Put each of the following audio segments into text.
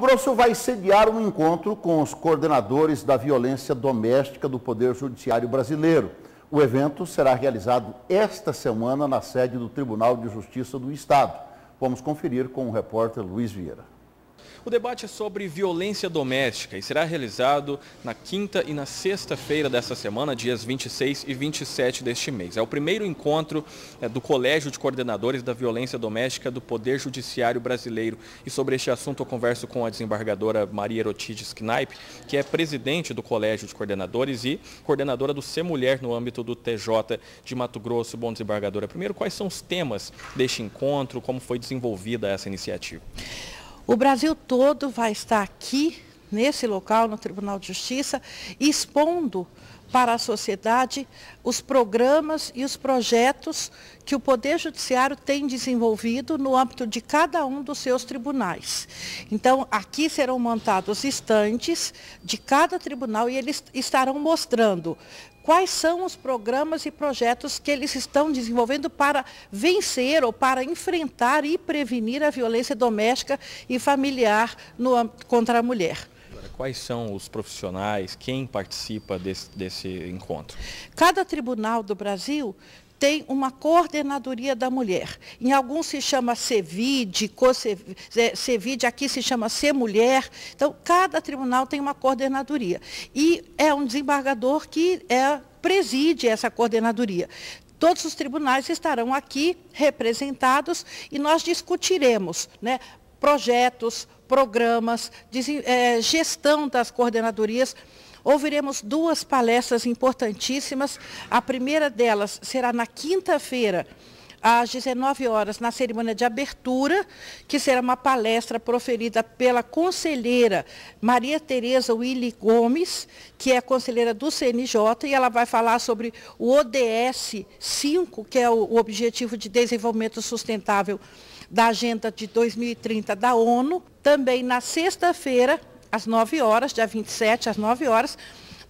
O Grosso vai sediar um encontro com os coordenadores da violência doméstica do Poder Judiciário Brasileiro. O evento será realizado esta semana na sede do Tribunal de Justiça do Estado. Vamos conferir com o repórter Luiz Vieira. O debate é sobre violência doméstica e será realizado na quinta e na sexta-feira dessa semana, dias 26 e 27 deste mês. É o primeiro encontro é, do Colégio de Coordenadores da Violência Doméstica do Poder Judiciário Brasileiro. E sobre este assunto eu converso com a desembargadora Maria Erotides Knaip, que é presidente do Colégio de Coordenadores e coordenadora do Ser Mulher no âmbito do TJ de Mato Grosso. Bom, desembargadora, primeiro, quais são os temas deste encontro, como foi desenvolvida essa iniciativa? O Brasil todo vai estar aqui, nesse local, no Tribunal de Justiça, expondo para a sociedade os programas e os projetos que o Poder Judiciário tem desenvolvido no âmbito de cada um dos seus tribunais. Então, aqui serão montados estantes de cada tribunal e eles estarão mostrando quais são os programas e projetos que eles estão desenvolvendo para vencer ou para enfrentar e prevenir a violência doméstica e familiar no, contra a mulher quais são os profissionais, quem participa desse, desse encontro? Cada tribunal do Brasil tem uma coordenadoria da mulher. Em alguns se chama CEVID, CEVID aqui se chama C Mulher. Então, cada tribunal tem uma coordenadoria. E é um desembargador que é, preside essa coordenadoria. Todos os tribunais estarão aqui representados e nós discutiremos né, projetos, programas, eh, gestão das coordenadorias, ouviremos duas palestras importantíssimas. A primeira delas será na quinta-feira, às 19 horas, na cerimônia de abertura, que será uma palestra proferida pela conselheira Maria Tereza Willi Gomes, que é conselheira do CNJ, e ela vai falar sobre o ODS 5, que é o Objetivo de Desenvolvimento Sustentável da Agenda de 2030 da ONU. Também na sexta-feira, às 9 horas, dia 27, às 9 horas,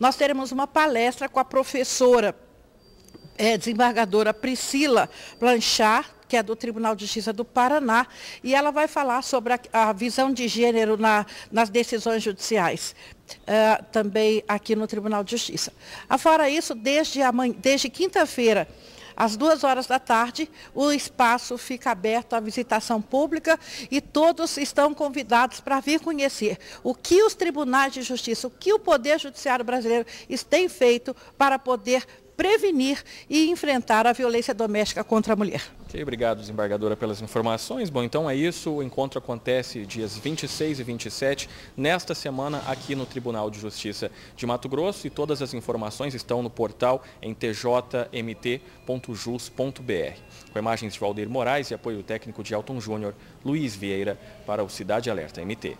nós teremos uma palestra com a professora é, desembargadora Priscila Blanchard, que é do Tribunal de Justiça do Paraná, e ela vai falar sobre a, a visão de gênero na, nas decisões judiciais. Uh, também aqui no Tribunal de Justiça. Afora isso, desde, desde quinta-feira, às duas horas da tarde, o espaço fica aberto à visitação pública e todos estão convidados para vir conhecer o que os tribunais de justiça, o que o Poder Judiciário brasileiro tem feito para poder prevenir e enfrentar a violência doméstica contra a mulher. Ok, obrigado, desembargadora, pelas informações. Bom, então é isso. O encontro acontece dias 26 e 27, nesta semana, aqui no Tribunal de Justiça de Mato Grosso. E todas as informações estão no portal em tjmt.jus.br. Com imagens de Valdeir Moraes e apoio técnico de Elton Júnior, Luiz Vieira, para o Cidade Alerta MT.